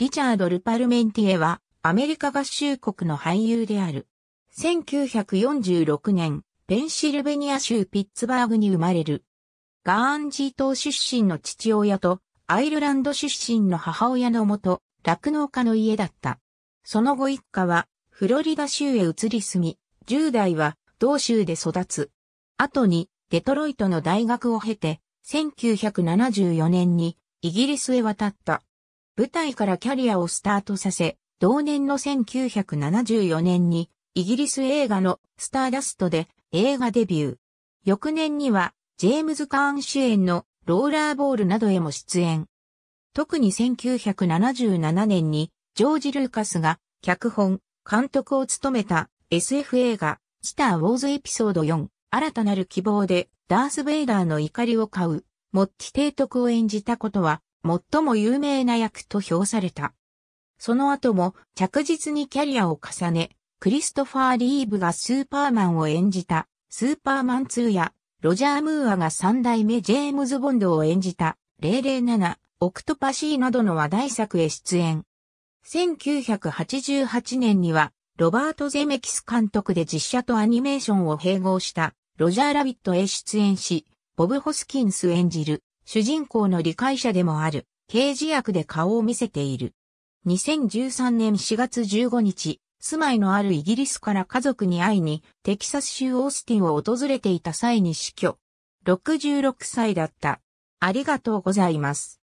リチャード・ルパルメンティエは、アメリカ合衆国の俳優である。1946年、ペンシルベニア州ピッツバーグに生まれる。ガーンジー島出身の父親と、アイルランド出身の母親のもと、酪農家の家だった。その後一家は、フロリダ州へ移り住み、10代は、同州で育つ。後に、デトロイトの大学を経て、1974年に、イギリスへ渡った。舞台からキャリアをスタートさせ、同年の1974年にイギリス映画のスターダストで映画デビュー。翌年にはジェームズ・カーン主演のローラーボールなどへも出演。特に1977年にジョージ・ルーカスが脚本、監督を務めた SF 映画スター・ウォーズエピソード4新たなる希望でダース・ベイダーの怒りを買うモッティ提督を演じたことは最も有名な役と評された。その後も着実にキャリアを重ね、クリストファー・リーブがスーパーマンを演じた、スーパーマン2や、ロジャー・ムーアが三代目ジェームズ・ボンドを演じた、007、オクトパシーなどの話題作へ出演。1988年には、ロバート・ゼメキス監督で実写とアニメーションを併合した、ロジャー・ラビットへ出演し、ボブ・ホスキンス演じる、主人公の理解者でもある、刑事役で顔を見せている。2013年4月15日、住まいのあるイギリスから家族に会いに、テキサス州オースティンを訪れていた際に死去。66歳だった。ありがとうございます。